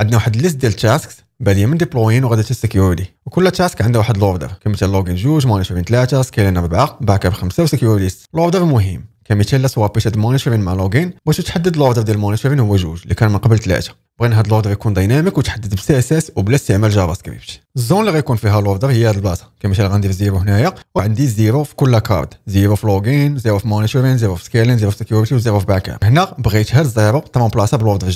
عندنا واحد ليست ديال تاسكس باديه من ديبلوين وغادي حتى سكيورتي وكل تاسك عندها واحد لوردر كمثال لوغين جوج مونيتورين ثلاثه سكيلين اربعه باك اب خمسه وسكيورتيست لوردر مهم كمثال لا سوابيت هاد المونيتورين مع لوغين باش تحدد لوردر ديال المونيتورين هو جوج اللي كان من قبل ثلاثه بغينا هاد الاوردر يكون دايناميك وتحدد بسي اس اس وبلا استعمال جافا سكريبت الزون اللي غيكون فيها الاوردر هي هاد البلاصه كمثال غندير زيرو هنايا وعندي زيرو في كل كارد زيرو في لوغين زيرو في مونيتورين زيرو في سكيلين زيرو في سكيورتي وزيرو في باك اب هنا بغيت هاد زيرو تمام بلاصه بالاوردر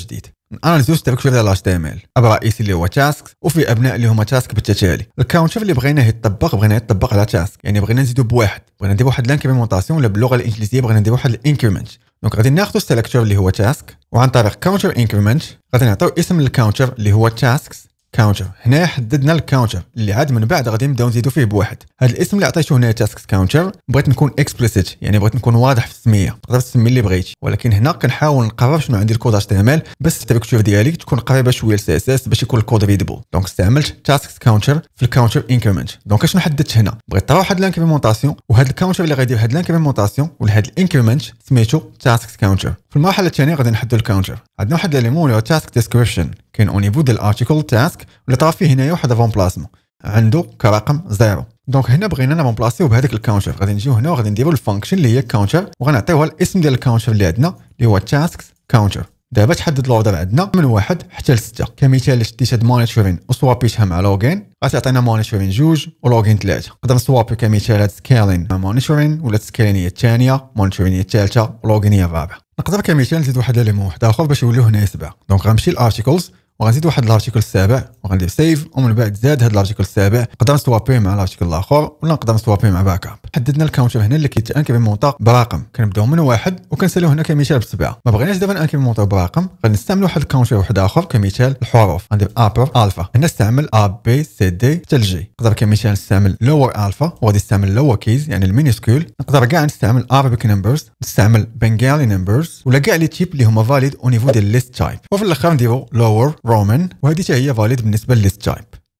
انا نزوج تبعك في ال HTML ابو رئيسي اللي هو تاسك وفي ابناء اللي هما تاسك بالتتالي الكاونتر اللي بغيناه يتطبق بغيناه يتطبق على تاسك يعني بغينا نزيدو بواحد بغينا ندير واحد لانكريمونطاسيون ولا باللغه الانجليزيه بغينا ندير واحد الانكريمنت دونك غادي ناخذ السيلكتور اللي هو تاسك وعن طريق كاونتر انكريمنت غادي نعطيو اسم للكاونتر اللي هو تاسكس كاونتر هنا حددنا الكاونتر اللي عاد من بعد غادي نبداو نزيدو فيه بواحد هذا الاسم اللي عطيته هنا تاسك كاونتر بغيت نكون اكسبليسيت يعني بغيت نكون واضح في السميه تقدر تسمي اللي بغيتي ولكن هنا كنحاول نقرر شنو عندي الكود اش تي ام ال بس التركتيف ديالي تكون قريبه شويه للسي اس اس باش يكون الكود ريدبل دونك استعملت تاسك كاونتر في الكاونتر انكريمنت دونك اشنو حددت هنا بغيت نطرح واحد لانكريمونطاسيون وهاد الكاونتر اللي غادي يدير هاد الانكريمونطاسيون ولا الانكريمنت سميتو تاسك كاونتر في المرحلة الثانية غادي نحدو الكاونتر عندنا واحد ليليمون اللي هو تاسك ديسكريبشن كاين نيفو ديال الارتيكل تاسك اللي طرا فيه هنايا واحد بلاسمون عنده كرقم زيرو دونك هنا بغينا نبومبلاسيو بهذاك الكاونتر غادي نجيو هنا وغادي نديرو الفانكشن اللي هي كاونتر وغنعطيوها الاسم ديال الكاونتر اللي عندنا اللي هو تاسك كاونتر دابا تحدد الاوردر عندنا من واحد حتى لسته كمثال شديت هاد مونيتورين وسوابيتها مع لوغين غتعطينا مونيتورين جوج ولوغين ثلاثه نقدر نسوابي كمثال هاد سكالين مع مونيتورين ولا سكالين هي الثانيه مونيتورين هي الثالثه ولوغين هي الرابعه نقدر كمثال نزيد واحد ليمون واحد اخر باش يوليو هنا سبعه دونك غنمشي لارتيكلز وغنزيد واحد الارتيكل السابع وغندير سيف ومن بعد زاد هذا الارتيكل السابع نقدر نسوابي مع الارتيكل الاخر ولا نقدر نسوابي مع باك اب حددنا الكاونتر هنا اللي كيتان كيمونطا برقم كنبداو من واحد وكنساليو هنا كمثال بسبعه ما بغيناش دابا الان كيمونطا برقم غنستعمل واحد الكاونتر واحد اخر كمثال الحروف غندير ابر الفا هنا استعمل ا بي سي دي حتى جي نقدر كمثال نستعمل لور الفا وغادي نستعمل لور كيز يعني المينيسكول نقدر كاع نستعمل ارابيك نمبرز نستعمل بنغالي نمبرز ولا كاع لي تيب اللي هما فاليد او نيفو ديال ليست تايب وفي الاخر نديرو لور رومان وهذه هي فاليد بالنسبه للستايل